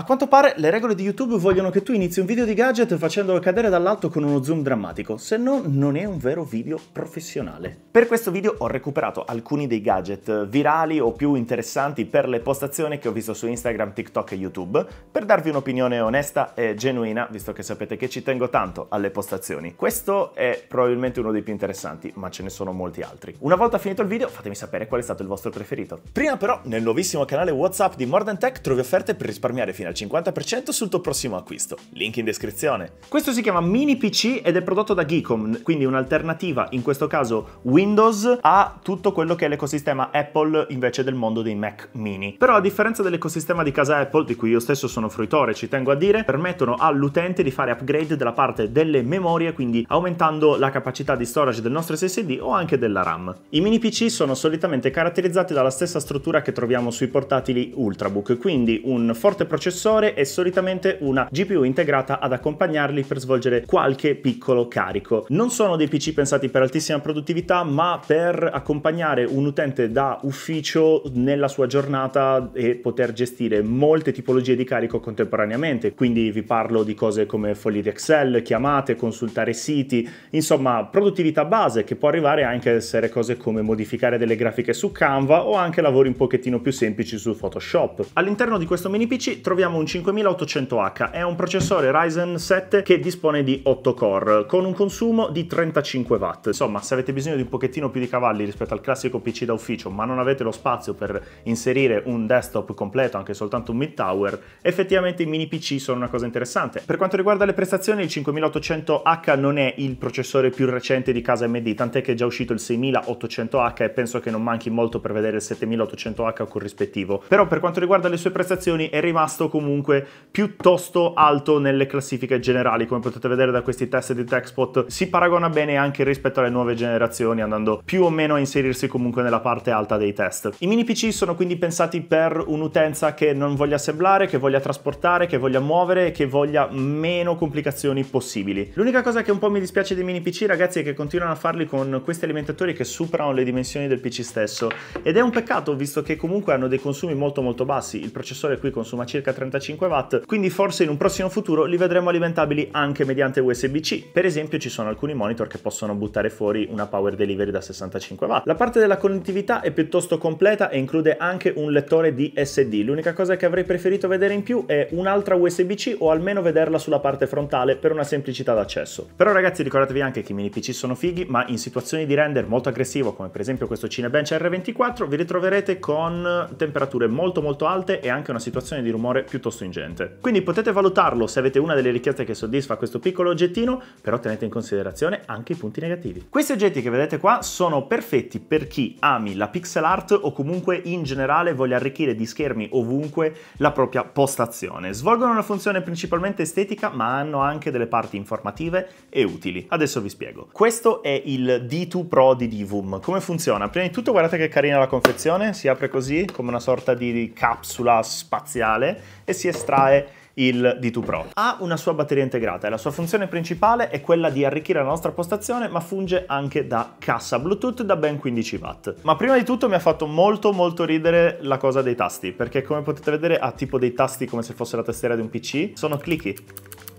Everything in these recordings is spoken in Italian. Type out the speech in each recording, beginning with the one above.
A quanto pare le regole di YouTube vogliono che tu inizi un video di gadget facendolo cadere dall'alto con uno zoom drammatico, se no non è un vero video professionale. Per questo video ho recuperato alcuni dei gadget virali o più interessanti per le postazioni che ho visto su Instagram, TikTok e YouTube, per darvi un'opinione onesta e genuina, visto che sapete che ci tengo tanto alle postazioni. Questo è probabilmente uno dei più interessanti, ma ce ne sono molti altri. Una volta finito il video fatemi sapere qual è stato il vostro preferito. Prima però nel nuovissimo canale WhatsApp di More Than Tech trovi offerte per risparmiare fino a al 50% sul tuo prossimo acquisto. Link in descrizione. Questo si chiama Mini PC ed è prodotto da Geekom, quindi un'alternativa in questo caso Windows a tutto quello che è l'ecosistema Apple invece del mondo dei Mac mini. Però a differenza dell'ecosistema di casa Apple, di cui io stesso sono fruitore, ci tengo a dire, permettono all'utente di fare upgrade della parte delle memorie, quindi aumentando la capacità di storage del nostro SSD o anche della RAM. I mini PC sono solitamente caratterizzati dalla stessa struttura che troviamo sui portatili Ultrabook, quindi un forte processore processore e solitamente una GPU integrata ad accompagnarli per svolgere qualche piccolo carico. Non sono dei PC pensati per altissima produttività, ma per accompagnare un utente da ufficio nella sua giornata e poter gestire molte tipologie di carico contemporaneamente. Quindi vi parlo di cose come fogli di Excel, chiamate, consultare siti, insomma produttività base che può arrivare anche a essere cose come modificare delle grafiche su Canva o anche lavori un pochettino più semplici su Photoshop. All'interno di questo mini PC troviamo troviamo un 5800H, è un processore Ryzen 7 che dispone di 8 core, con un consumo di 35 watt. Insomma, se avete bisogno di un pochettino più di cavalli rispetto al classico PC da ufficio, ma non avete lo spazio per inserire un desktop completo, anche soltanto un mid tower, effettivamente i mini PC sono una cosa interessante. Per quanto riguarda le prestazioni, il 5800H non è il processore più recente di casa AMD, tant'è che è già uscito il 6800H e penso che non manchi molto per vedere il 7800H corrispettivo. Però per quanto riguarda le sue prestazioni è rimasto comunque piuttosto alto nelle classifiche generali, come potete vedere da questi test di Techspot, si paragona bene anche rispetto alle nuove generazioni, andando più o meno a inserirsi comunque nella parte alta dei test. I mini PC sono quindi pensati per un'utenza che non voglia assemblare, che voglia trasportare, che voglia muovere e che voglia meno complicazioni possibili. L'unica cosa che un po' mi dispiace dei mini PC, ragazzi, è che continuano a farli con questi alimentatori che superano le dimensioni del PC stesso ed è un peccato visto che comunque hanno dei consumi molto molto bassi. Il processore qui consuma circa 3 35 watt, quindi forse in un prossimo futuro li vedremo alimentabili anche mediante USB-C. Per esempio ci sono alcuni monitor che possono buttare fuori una power delivery da 65 watt. La parte della connettività è piuttosto completa e include anche un lettore di SD. L'unica cosa che avrei preferito vedere in più è un'altra USB-C o almeno vederla sulla parte frontale per una semplicità d'accesso. Però ragazzi ricordatevi anche che i mini PC sono fighi, ma in situazioni di render molto aggressivo come per esempio questo Cinebench R24 vi ritroverete con temperature molto molto alte e anche una situazione di rumore piuttosto ingente. Quindi potete valutarlo se avete una delle richieste che soddisfa questo piccolo oggettino, però tenete in considerazione anche i punti negativi. Questi oggetti che vedete qua sono perfetti per chi ami la pixel art o comunque in generale voglia arricchire di schermi ovunque la propria postazione. Svolgono una funzione principalmente estetica, ma hanno anche delle parti informative e utili. Adesso vi spiego. Questo è il D2 Pro di Divum. Come funziona? Prima di tutto guardate che carina la confezione, si apre così come una sorta di capsula spaziale e si estrae il D2 Pro. Ha una sua batteria integrata e la sua funzione principale è quella di arricchire la nostra postazione ma funge anche da cassa Bluetooth da ben 15 watt. Ma prima di tutto mi ha fatto molto molto ridere la cosa dei tasti perché come potete vedere ha tipo dei tasti come se fosse la tastiera di un PC. Sono clicky.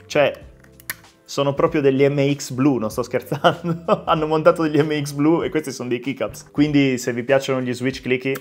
Cioè, sono proprio degli MX blu, non sto scherzando. Hanno montato degli MX blu e questi sono dei keycaps. Quindi se vi piacciono gli switch clicky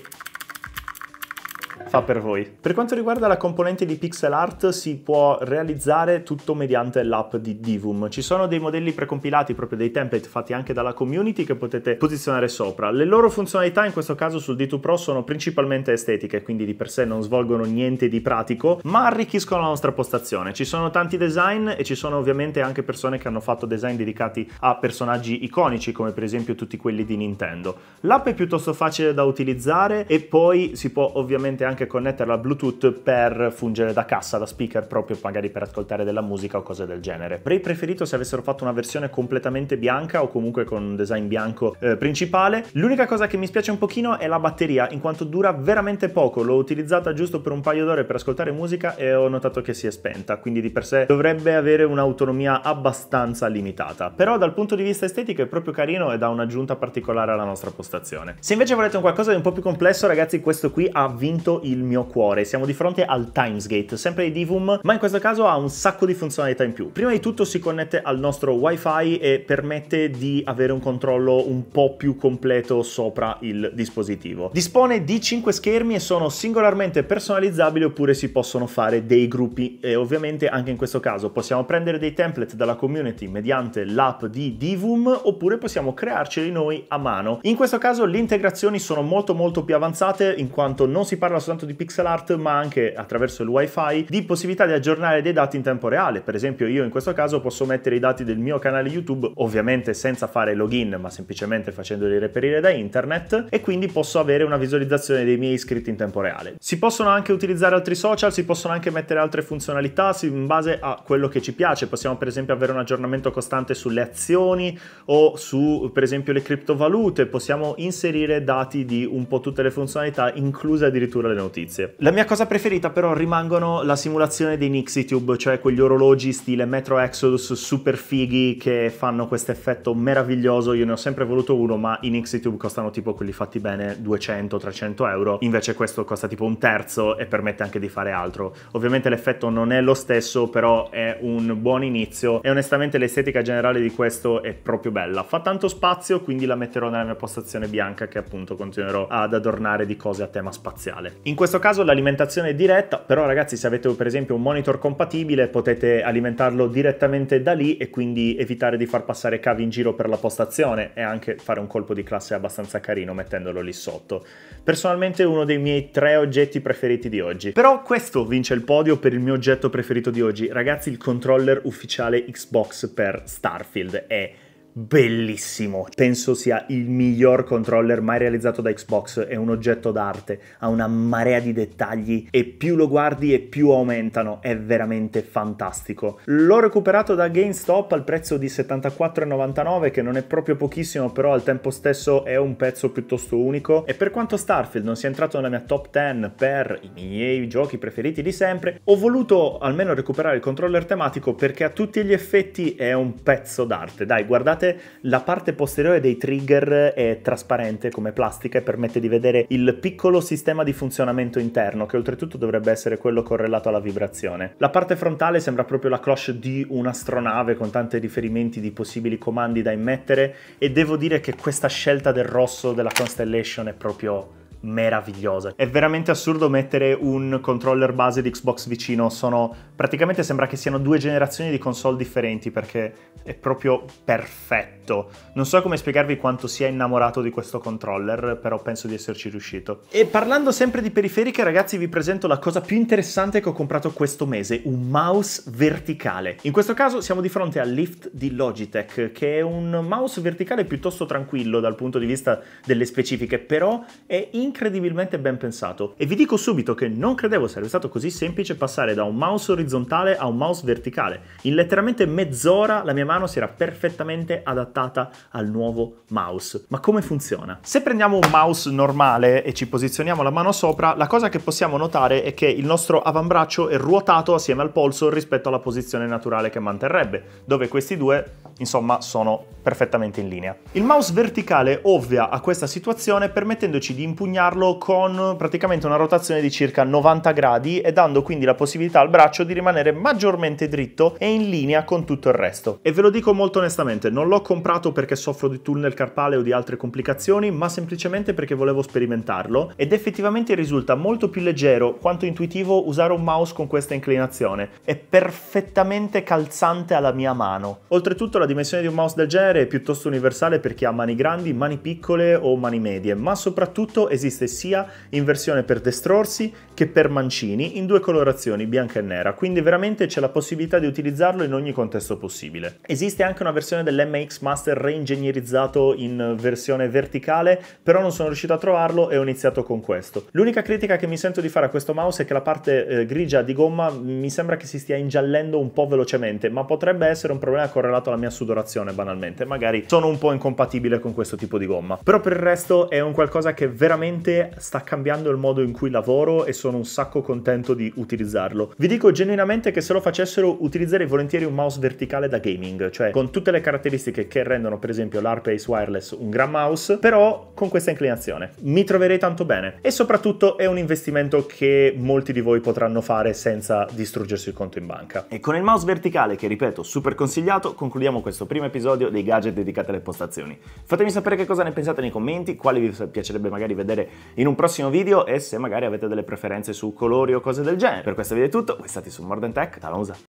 fa per voi. Per quanto riguarda la componente di pixel art si può realizzare tutto mediante l'app di Divum. Ci sono dei modelli precompilati, proprio dei template fatti anche dalla community che potete posizionare sopra. Le loro funzionalità in questo caso sul D2 Pro sono principalmente estetiche, quindi di per sé non svolgono niente di pratico, ma arricchiscono la nostra postazione. Ci sono tanti design e ci sono ovviamente anche persone che hanno fatto design dedicati a personaggi iconici come per esempio tutti quelli di Nintendo. L'app è piuttosto facile da utilizzare e poi si può ovviamente anche anche connetterla al Bluetooth per fungere da cassa, da speaker, proprio magari per ascoltare della musica o cose del genere. Avrei preferito se avessero fatto una versione completamente bianca o comunque con un design bianco eh, principale. L'unica cosa che mi spiace un pochino è la batteria, in quanto dura veramente poco. L'ho utilizzata giusto per un paio d'ore per ascoltare musica e ho notato che si è spenta, quindi di per sé dovrebbe avere un'autonomia abbastanza limitata. Però dal punto di vista estetico è proprio carino e dà un'aggiunta particolare alla nostra postazione. Se invece volete un qualcosa di un po' più complesso, ragazzi, questo qui ha vinto i il mio cuore. Siamo di fronte al Timesgate, sempre di Divum, ma in questo caso ha un sacco di funzionalità in più. Prima di tutto si connette al nostro wifi e permette di avere un controllo un po' più completo sopra il dispositivo. Dispone di 5 schermi e sono singolarmente personalizzabili oppure si possono fare dei gruppi e ovviamente anche in questo caso possiamo prendere dei template dalla community mediante l'app di Divum oppure possiamo crearceli noi a mano. In questo caso le integrazioni sono molto molto più avanzate in quanto non si parla soltanto soltanto di pixel art ma anche attraverso il wifi di possibilità di aggiornare dei dati in tempo reale per esempio io in questo caso posso mettere i dati del mio canale youtube ovviamente senza fare login ma semplicemente facendoli reperire da internet e quindi posso avere una visualizzazione dei miei iscritti in tempo reale si possono anche utilizzare altri social si possono anche mettere altre funzionalità in base a quello che ci piace possiamo per esempio avere un aggiornamento costante sulle azioni o su per esempio le criptovalute possiamo inserire dati di un po' tutte le funzionalità incluse addirittura le notifiche notizie. La mia cosa preferita però rimangono la simulazione dei Nixitube, cioè quegli orologi stile Metro Exodus super fighi che fanno questo effetto meraviglioso. Io ne ho sempre voluto uno, ma i Nixitube costano tipo quelli fatti bene 200-300 euro, invece questo costa tipo un terzo e permette anche di fare altro. Ovviamente l'effetto non è lo stesso, però è un buon inizio e onestamente l'estetica generale di questo è proprio bella. Fa tanto spazio, quindi la metterò nella mia postazione bianca che appunto continuerò ad adornare di cose a tema spaziale. In questo caso l'alimentazione è diretta, però ragazzi se avete per esempio un monitor compatibile potete alimentarlo direttamente da lì e quindi evitare di far passare cavi in giro per la postazione e anche fare un colpo di classe abbastanza carino mettendolo lì sotto. Personalmente uno dei miei tre oggetti preferiti di oggi. Però questo vince il podio per il mio oggetto preferito di oggi. Ragazzi il controller ufficiale Xbox per Starfield è bellissimo. Penso sia il miglior controller mai realizzato da Xbox, è un oggetto d'arte, ha una marea di dettagli e più lo guardi e più aumentano, è veramente fantastico. L'ho recuperato da GameStop al prezzo di 74,99 che non è proprio pochissimo, però al tempo stesso è un pezzo piuttosto unico e per quanto Starfield non sia entrato nella mia top 10 per i miei giochi preferiti di sempre, ho voluto almeno recuperare il controller tematico perché a tutti gli effetti è un pezzo d'arte. Dai, guardate notate, la parte posteriore dei trigger è trasparente come plastica e permette di vedere il piccolo sistema di funzionamento interno, che oltretutto dovrebbe essere quello correlato alla vibrazione. La parte frontale sembra proprio la cloche di un'astronave con tanti riferimenti di possibili comandi da immettere e devo dire che questa scelta del rosso della Constellation è proprio meravigliosa. È veramente assurdo mettere un controller base di Xbox vicino, sono praticamente sembra che siano due generazioni di console differenti perché è proprio perfetto. Non so come spiegarvi quanto sia innamorato di questo controller, però penso di esserci riuscito. E parlando sempre di periferiche, ragazzi, vi presento la cosa più interessante che ho comprato questo mese, un mouse verticale. In questo caso siamo di fronte al Lift di Logitech, che è un mouse verticale piuttosto tranquillo dal punto di vista delle specifiche, però è in incredibilmente ben pensato e vi dico subito che non credevo sarebbe stato così semplice passare da un mouse orizzontale a un mouse verticale. In letteralmente mezz'ora la mia mano si era perfettamente adattata al nuovo mouse. Ma come funziona? Se prendiamo un mouse normale e ci posizioniamo la mano sopra, la cosa che possiamo notare è che il nostro avambraccio è ruotato assieme al polso rispetto alla posizione naturale che manterrebbe, dove questi due Insomma, sono perfettamente in linea. Il mouse verticale ovvia a questa situazione permettendoci di impugnarlo con praticamente una rotazione di circa 90 gradi e dando quindi la possibilità al braccio di rimanere maggiormente dritto e in linea con tutto il resto. E ve lo dico molto onestamente, non l'ho comprato perché soffro di tunnel carpale o di altre complicazioni, ma semplicemente perché volevo sperimentarlo ed effettivamente risulta molto più leggero quanto intuitivo usare un mouse con questa inclinazione. È perfettamente calzante alla mia mano. Oltretutto la dimensione di un mouse del genere è piuttosto universale per chi ha mani grandi, mani piccole o mani medie, ma soprattutto esiste sia in versione per destrorsi che per mancini in due colorazioni, bianca e nera, quindi veramente c'è la possibilità di utilizzarlo in ogni contesto possibile. Esiste anche una versione dell'MX Master reingegnerizzato in versione verticale, però non sono riuscito a trovarlo e ho iniziato con questo. L'unica critica che mi sento di fare a questo mouse è che la parte eh, grigia di gomma mi sembra che si stia ingiallendo un po' velocemente, ma potrebbe essere un problema correlato alla mia sudorazione banalmente, magari sono un po' incompatibile con questo tipo di gomma. Però per il resto è un qualcosa che veramente sta cambiando il modo in cui lavoro e sono un sacco contento di utilizzarlo. Vi dico genuinamente che se lo facessero utilizzerei volentieri un mouse verticale da gaming, cioè con tutte le caratteristiche che rendono per esempio l'Arpace Wireless un gran mouse, però con questa inclinazione. Mi troverei tanto bene e soprattutto è un investimento che molti di voi potranno fare senza distruggersi il conto in banca. E con il mouse verticale che ripeto super consigliato concludiamo questo primo episodio dei gadget dedicati alle postazioni. Fatemi sapere che cosa ne pensate nei commenti, quali vi piacerebbe magari vedere in un prossimo video e se magari avete delle preferenze su colori o cose del genere. Per questo video è tutto, voi state su Morden Tech, Talonza.